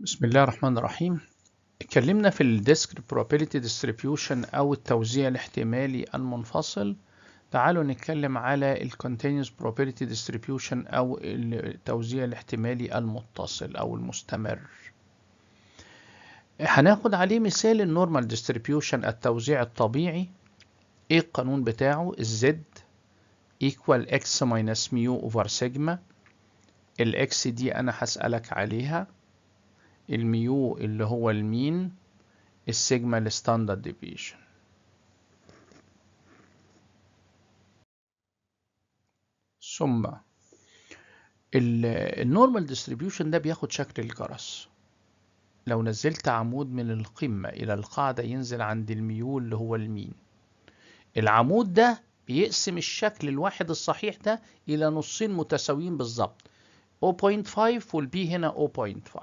بسم الله الرحمن الرحيم اتكلمنا في الديسك probability distribution او التوزيع الاحتمالي المنفصل تعالوا نتكلم على الكونتينوس continuous probability distribution او التوزيع الاحتمالي المتصل او المستمر هناخد عليه مثال النورمال ديستريبيوشن التوزيع الطبيعي ايه القانون بتاعه الزد equal x minus mu over sigma الاكس دي انا هسألك عليها الميو اللي هو المين السيجما الستاندرد ديفيشن ثم النورمال ديستريبيوشن ده بياخد شكل الجرس لو نزلت عمود من القمة إلى القاعدة ينزل عند الميول اللي هو المين العمود ده بيقسم الشكل الواحد الصحيح ده إلى نصين متساويين بالظبط 0.5 والبي هنا 0.5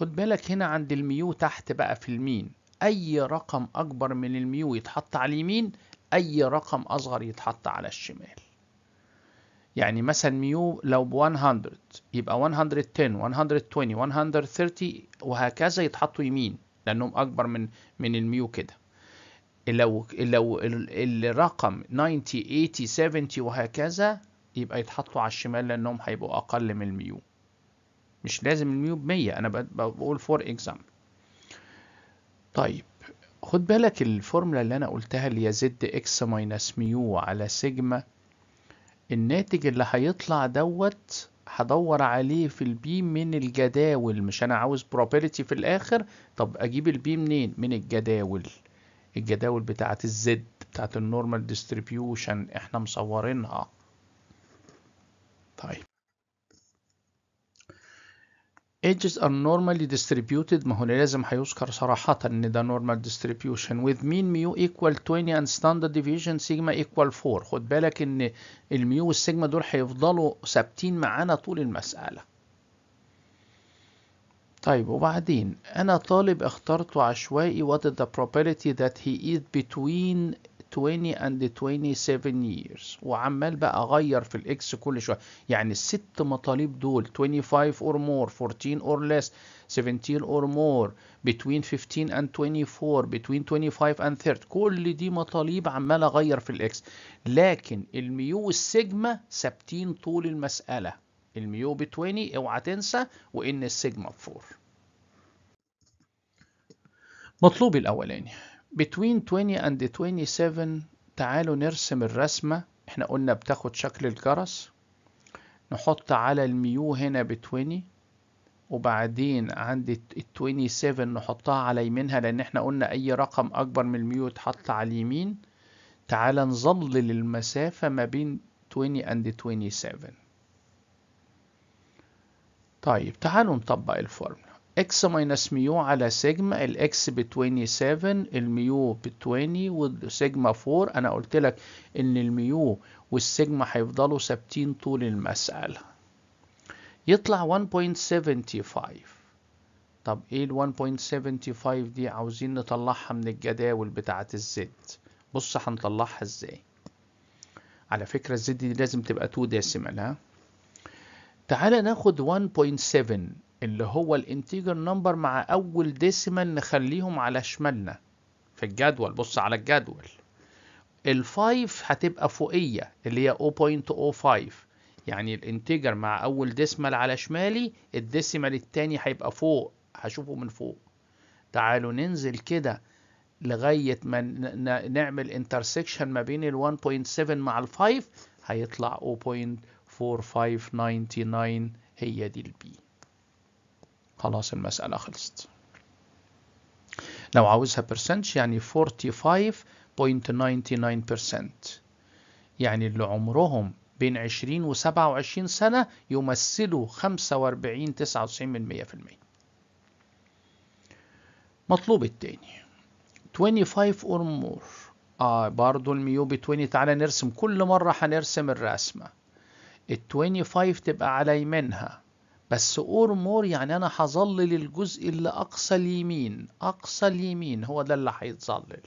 خد بالك هنا عند الميو تحت بقى في المين أي رقم أكبر من الميو يتحط على اليمين أي رقم أصغر يتحط على الشمال يعني مثلا ميو لو ب 100 يبقى 110 120 130 وهكذا يتحطوا يمين لأنهم أكبر من من الميو كده لو لو الرقم 90 80 70 وهكذا يبقى يتحطوا على الشمال لأنهم هيبقوا أقل من الميو مش لازم الميو بمية أنا بقول فور إكزامبل طيب خد بالك الفورمولا اللي أنا قلتها اللي هي زد إكس ماينس ميو على سيجما الناتج اللي هيطلع دوت هدور عليه في البي من الجداول مش انا عاوز probability في الاخر طب اجيب البي منين من الجداول الجداول بتاعه الزد بتاعه النورمال ديستريبيوشن احنا مصورينها طيب edges are normally distributed ما هو لازم هيذكر صراحة ان ده normal distribution with mean mu equal 20 and standard deviation sigma equal 4 خد بالك ان الميو والسيجما دول هيفضلوا ثابتين معانا طول المسألة طيب وبعدين أنا طالب اخترته عشوائي what is the probability that he is between 20 and 27 years وعمال بقى اغير في الاكس كل شويه يعني الست مطالب دول 25 or more 14 or less 17 or more between 15 and 24 between 25 and 30 كل دي مطالب عمال اغير في الاكس لكن الميو والسيجما ثابتين طول المساله الميو ب 20 اوعى تنسى وان السيجما ب 4 مطلوب الاولاني between 20 and 27 تعالوا نرسم الرسمة احنا قلنا بتاخد شكل الجرس نحط على الميو هنا ب 20 وبعدين عند ال 27 نحطها على يمينها لان احنا قلنا اي رقم اكبر من الميو يتحط على اليمين تعال نظلل المسافة ما بين 20 and 27 طيب تعالوا نطبق الفورمولا x ماينس ميو على سيجما الاكس ب 27 الميو ب 20 والسيجما 4 انا قلت لك ان الميو والسيجما هيفضلوا ثابتين طول المسألة يطلع 1.75 طب ايه ال 1.75 دي عاوزين نطلعها من الجداول بتاعة الزد بص هنطلعها ازاي على فكرة الزد دي لازم تبقى 2 ديسيمال ها تعالى ناخد 1.7 اللي هو الانتيجر نمبر مع اول ديسيمال نخليهم على شمالنا في الجدول بص على الجدول ال5 هتبقى فوقية اللي هي 0.05 يعني الانتجر مع اول ديسمال على شمالي الديسمال الثاني هيبقى فوق هشوفه من فوق تعالوا ننزل كده لغاية ما نعمل انترسكشن ما بين ال 1.7 مع ال 5 هيطلع 0.4599 هي دي البي خلاص المسألة خلصت لو عاوزها برسنت يعني 45.99% يعني اللي عمرهم بين 20 و 27 سنة يمثلوا 45.99% من في المية مطلوب التاني 25 or more آه برضو الميوبي 20 تعالى نرسم كل مرة هنرسم الرسمة ال 25 تبقى على يمينها بس اور مور يعني انا هظلل الجزء اللي اقصى اليمين اقصى اليمين هو ده اللي هيتظلل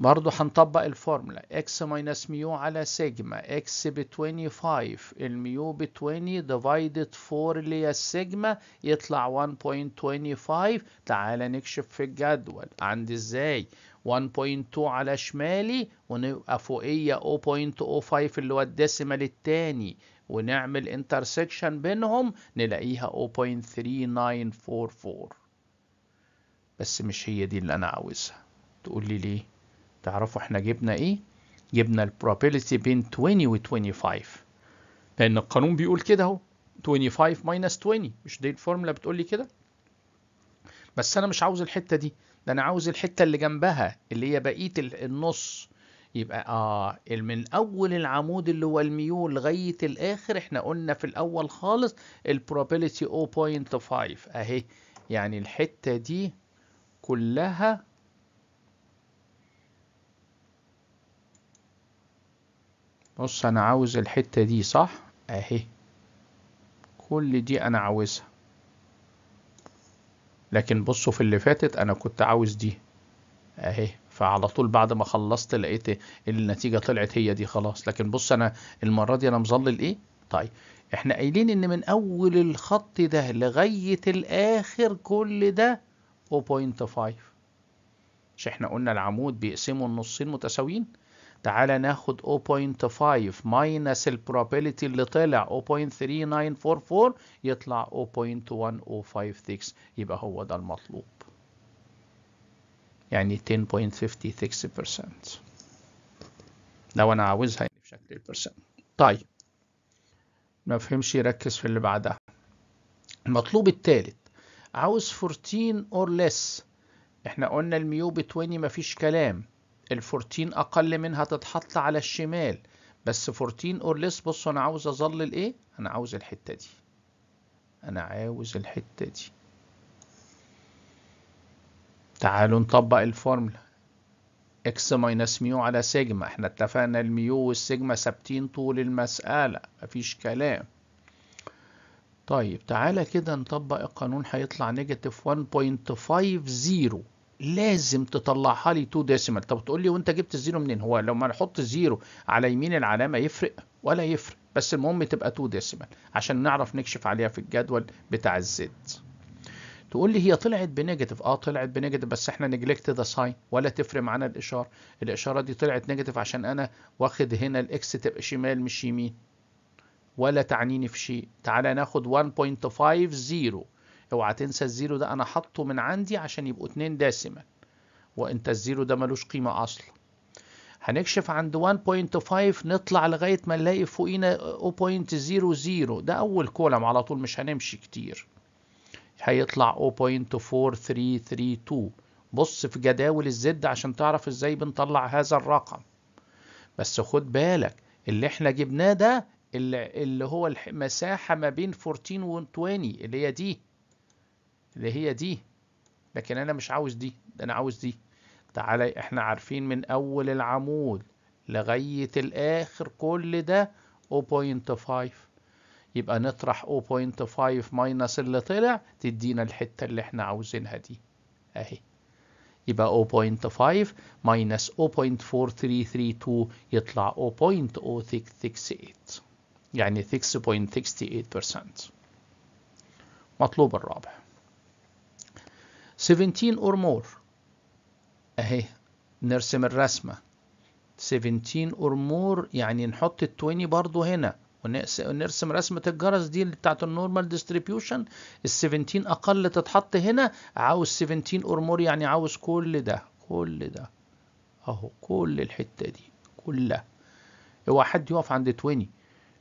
برضو هنطبق الفورمولا x ماينس ميو على سيجما x ب 25 الميو ب 20 ديفايدد 4 اللي هي السيجما يطلع 1.25 تعالى نكشف في الجدول عندي ازاي 1.2 على شمالي ونبقى فوقيه 0.05 اللي هو الديسيمال التاني ونعمل انترسكشن بينهم نلاقيها 0.3944 بس مش هي دي اللي انا عاوزها تقول لي ليه تعرفوا احنا جبنا ايه جبنا البروبابيلتي بين 20 و 25 لان القانون بيقول كده اهو 25 ماينس 20 مش دي الفورمولا بتقول لي كده بس انا مش عاوز الحته دي ده انا عاوز الحته اللي جنبها اللي هي بقيه النص يبقى اه من اول العمود اللي هو الميول لغايه الاخر احنا قلنا في الاول خالص البروبابيلتي 0.5 اهي يعني الحته دي كلها بص انا عاوز الحته دي صح اهي كل دي انا عاوزها لكن بصوا في اللي فاتت انا كنت عاوز دي اهي فعلى طول بعد ما خلصت لقيت النتيجه طلعت هي دي خلاص لكن بص انا المره دي انا مظلل ايه طيب احنا قايلين ان من اول الخط ده لغايه الاخر كل ده 0.5 مش احنا قلنا العمود بيقسمه النصين متساويين تعالى ناخد 0.5 ماينس البروبابيلتي اللي طلع 0.3944 يطلع 0.1056 يبقى هو ده المطلوب يعني 10.56% لو انا عاوزها يعني بشكل البرسنت طيب ما فهمش يركز في اللي بعدها المطلوب الثالث عاوز 14 اور less احنا قلنا الميو ب 20 مفيش كلام ال 14 اقل منها تتحط على الشمال بس 14 اور ليس بصوا انا عاوز اظلل ايه انا عاوز الحته دي انا عاوز الحته دي تعالوا نطبق الفورمولا اكس ماينس ميو على سيجما احنا اتفقنا الميو والسيجما ثابتين طول المسألة مفيش كلام طيب تعالى كده نطبق القانون هيطلع نيجاتيف 1.50 لازم تطلعها لي 2 ديسيمال طب تقول لي وانت جبت الزيرو منين هو لو ما نحط زيرو على يمين العلامة يفرق ولا يفرق بس المهم تبقى 2 ديسيمال عشان نعرف نكشف عليها في الجدول بتاع الزد تقول لي هي طلعت بنيجاتيف اه طلعت بنيجاتيف بس احنا نجلكت ذا ساين ولا تفرق معانا الاشاره الاشاره دي طلعت نيجاتيف عشان انا واخد هنا الاكس تبقى شمال مش يمين ولا تعنيني في شيء تعالى ناخد 1.50 اوعى تنسى الزيرو ده انا حاطه من عندي عشان يبقوا اتنين داسمال وانت الزيرو ده ملوش قيمه اصلا هنكشف عند 1.5 نطلع لغايه ما نلاقي فوقينا 0.00 ده اول كولم على طول مش هنمشي كتير هيطلع 0.4332 بص في جداول الزد عشان تعرف ازاي بنطلع هذا الرقم بس خد بالك اللي احنا جبناه ده اللي, هو المساحة ما بين 14 و 20 اللي هي دي اللي هي دي لكن انا مش عاوز دي ده انا عاوز دي تعالى احنا عارفين من اول العمود لغاية الاخر كل ده 0.5 يبقى نطرح 0.5 ماينس اللي طلع تدينا الحتة اللي احنا عاوزينها دي اهي يبقى 0.5 ماينس 0.4332 يطلع 0.0668 يعني 6.68% مطلوب الرابع 17 or more اهي نرسم الرسمة 17 or more يعني نحط ال 20 برضه هنا ونرسم رسمة الجرس دي اللي بتاعت النورمال ديستريبيوشن ال 17 أقل تتحط هنا عاوز 17 اور مور يعني عاوز كل ده كل ده أهو كل الحتة دي كلها اوعى حد يقف عند 20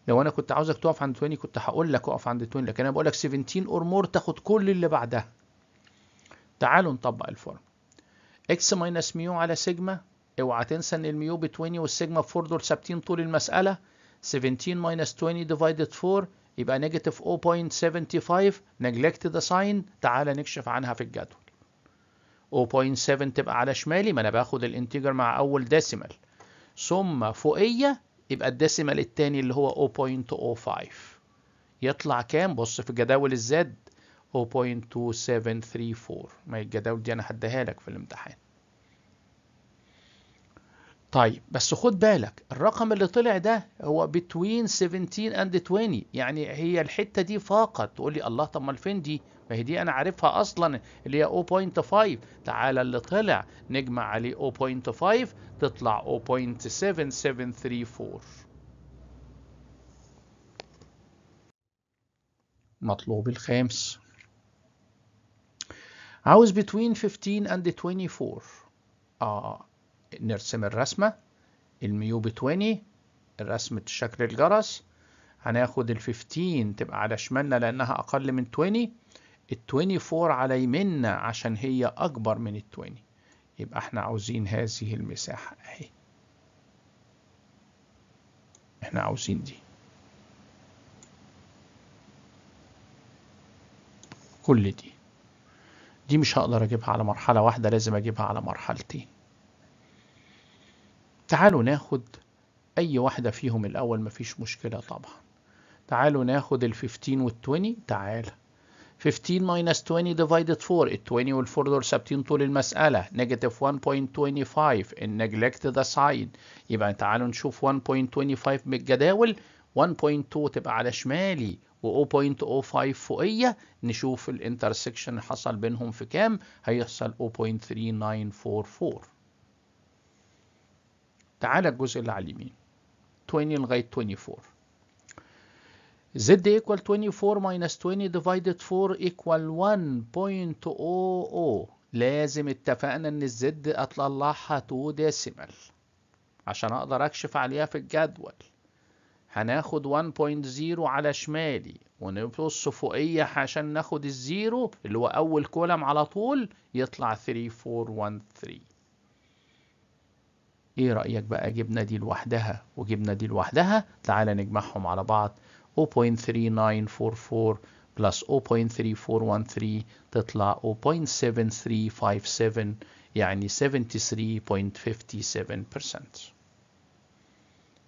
لو انا كنت عاوزك تقف عند 20 كنت هقول لك اقف عند 20 لكن انا بقول لك 17 اور مور تاخد كل اللي بعدها تعالوا نطبق الفورم اكس ماينس ميو على سيجما اوعى تنسى ان الميو ب 20 والسيجما ب 4 دول ثابتين طول المساله 17 minus 20 divided 4 يبقى negative 0.75 neglect the sign تعالى نكشف عنها في الجدول 0.7 تبقى على شمالي ما انا باخد الانتجر مع اول decimal ثم فوقيه يبقى الديسيمال التاني اللي هو 0.05 يطلع كام بص في جداول الزد 0.2734 ما الجداول دي انا هديها لك في الامتحان طيب بس خد بالك الرقم اللي طلع ده هو between 17 and 20 يعني هي الحته دي فقط تقول لي الله طب امال فين دي ما هي دي انا عارفها اصلا اللي هي 0.5 تعالى اللي طلع نجمع عليه 0.5 تطلع 0.7734 مطلوب الخامس عاوز between 15 and 24 اه نرسم الرسمة الميو الميوبي 20 رسمة شكل الجرس هناخد ال 15 تبقى على شمالنا لأنها أقل من 20 ال 24 على يمنا عشان هي أكبر من ال 20 يبقى احنا عاوزين هذه المساحة اهي احنا عاوزين دي كل دي دي مش هقدر اجيبها على مرحلة واحدة لازم اجيبها على مرحلتين تعالوا ناخد اي واحدة فيهم الاول مفيش مشكلة طبعا تعالوا ناخد ال15 وال20 تعال 15 minus 20 divided 4 ال 20 وال 4 دول ثابتين طول المسألة negative 1.25 and neglect the sign يبقى تعالوا نشوف 1.25 بالجداول 1.2 تبقى على شمالي و 0.05 فوقية نشوف الانترسكشن حصل بينهم في كام هيحصل 0.3944 تعالى الجزء اللي على اليمين 20 لغاية 24 z equal 24 minus 20 divided 4 equal 1.00 لازم اتفقنا ان الزد اطلعها تو ديسيمال عشان اقدر اكشف عليها في الجدول هناخد 1.0 على شمالي ونبص فوقية عشان ناخد الزيرو اللي هو اول كولم على طول يطلع 3413 ايه رأيك بقى جبنا دي لوحدها وجبنا دي لوحدها تعالى نجمعهم على بعض 0.3944 بلس 0.3413 تطلع 0.7357 يعني 73.57%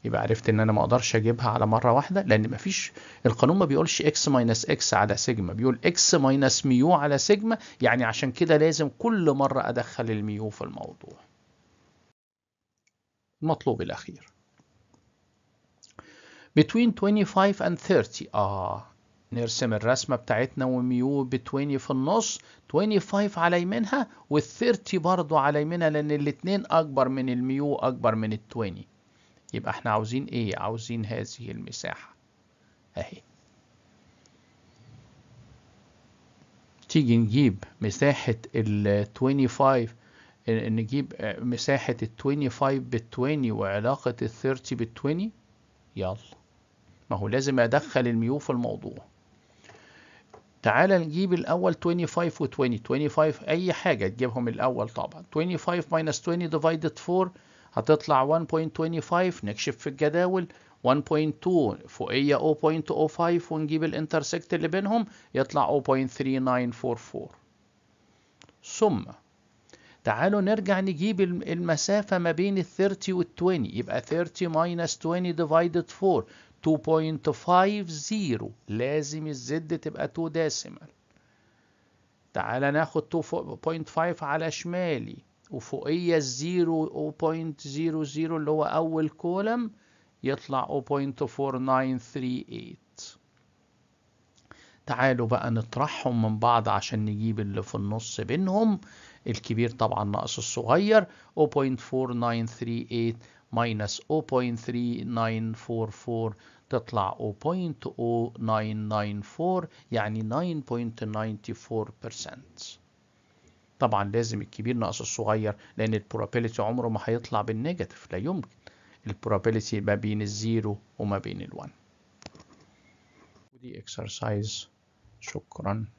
يبقى عرفت ان انا ما اقدرش اجيبها على مره واحده لان ما فيش القانون ما بيقولش اكس ماينس اكس على سيجما بيقول اكس ماينس ميو على سيجما يعني عشان كده لازم كل مره ادخل الميو في الموضوع المطلوب الأخير between 25 and 30 آه نرسم الرسمة بتاعتنا وميو ب 20 في النص 25 على يمينها وال 30 برضو على يمينها لأن الاتنين أكبر من الميو أكبر من ال 20 يبقى احنا عاوزين ايه عاوزين هذه المساحة اهي تيجي نجيب مساحة ال 25 نجيب آه، مساحة ال 25 بال 20 وعلاقة ال 30 بال 20 يلا ما هو لازم أدخل الميو في الموضوع تعال نجيب الأول 25 و 20 25 أي حاجة تجيبهم الأول طبعا 25 minus 20 divided 4 هتطلع 1.25 نكشف في الجداول 1.2 فوقية 0.05 ونجيب الانترسكت اللي بينهم يطلع 0.3944 ثم تعالوا نرجع نجيب المسافة ما بين ال 30 وال 20 يبقى 30 minus 20 divided 4 2.50 لازم الزد تبقى 2 decimal تعالى ناخد 2.5 على شمالي وفوقية الزيرو 0.00 اللي هو أول كولم يطلع 0.4938 تعالوا بقى نطرحهم من بعض عشان نجيب اللي في النص بينهم الكبير طبعا ناقص الصغير 0.4938 ماينس 0.3944 تطلع 0.0994 يعني 9.94% طبعا لازم الكبير ناقص الصغير لان البروبابيلتي عمره ما هيطلع بالنيجاتيف لا يمكن البروبابيلتي ما بين الزيرو وما بين ال1 ودي اكسرسايز شكرا